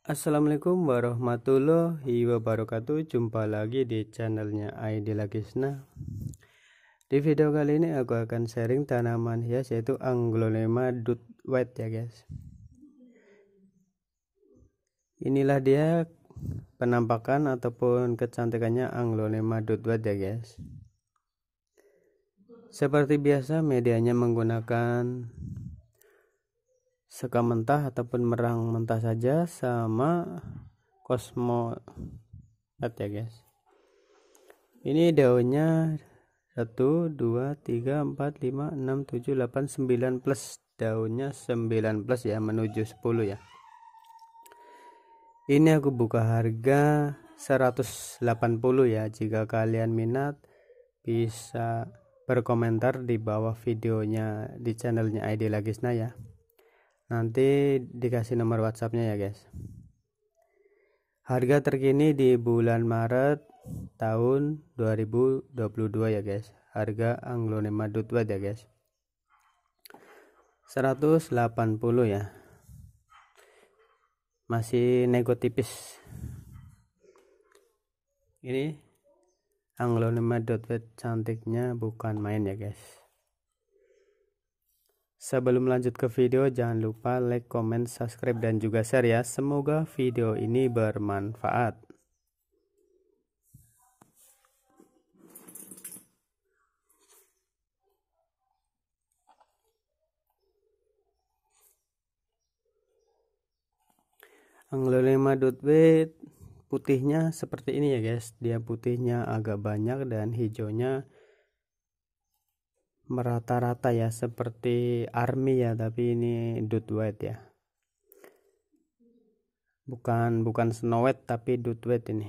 Assalamualaikum warahmatullahi wabarakatuh Jumpa lagi di channelnya Aidila Kisna Di video kali ini aku akan sharing tanaman hias yaitu Anglonema Dut White ya guys Inilah dia penampakan ataupun kecantikannya Anglonema Dut White ya guys Seperti biasa medianya menggunakan seka mentah ataupun merang mentah saja sama Lihat ya guys ini daunnya 1 2 3 4 5 6 7 8 9 plus daunnya 9 plus ya menuju 10 ya ini aku buka harga 180 ya jika kalian minat bisa berkomentar di bawah videonya di channelnya ID Lagisna ya Nanti dikasih nomor WhatsAppnya ya guys. Harga terkini di bulan Maret tahun 2022 ya guys. Harga Anglonema Dutwad ya guys. 180 ya. Masih nego tipis. Ini Anglonema Dutwad cantiknya bukan main ya guys. Sebelum lanjut ke video, jangan lupa like, comment, subscribe, dan juga share ya. Semoga video ini bermanfaat. Anglo 5 Dotbit putihnya seperti ini ya guys. Dia putihnya agak banyak dan hijaunya merata-rata ya seperti army ya tapi ini dot white ya bukan bukan snow white tapi dot white ini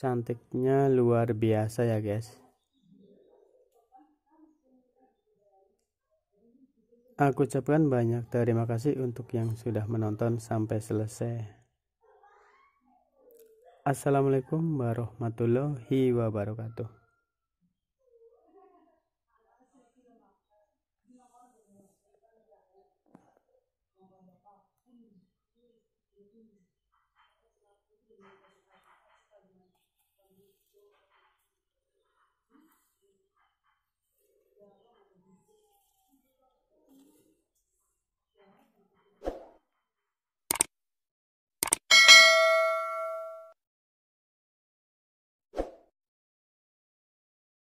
cantiknya luar biasa ya guys Aku ucapkan banyak terima kasih untuk yang sudah menonton sampai selesai. Assalamualaikum warahmatullahi wabarakatuh.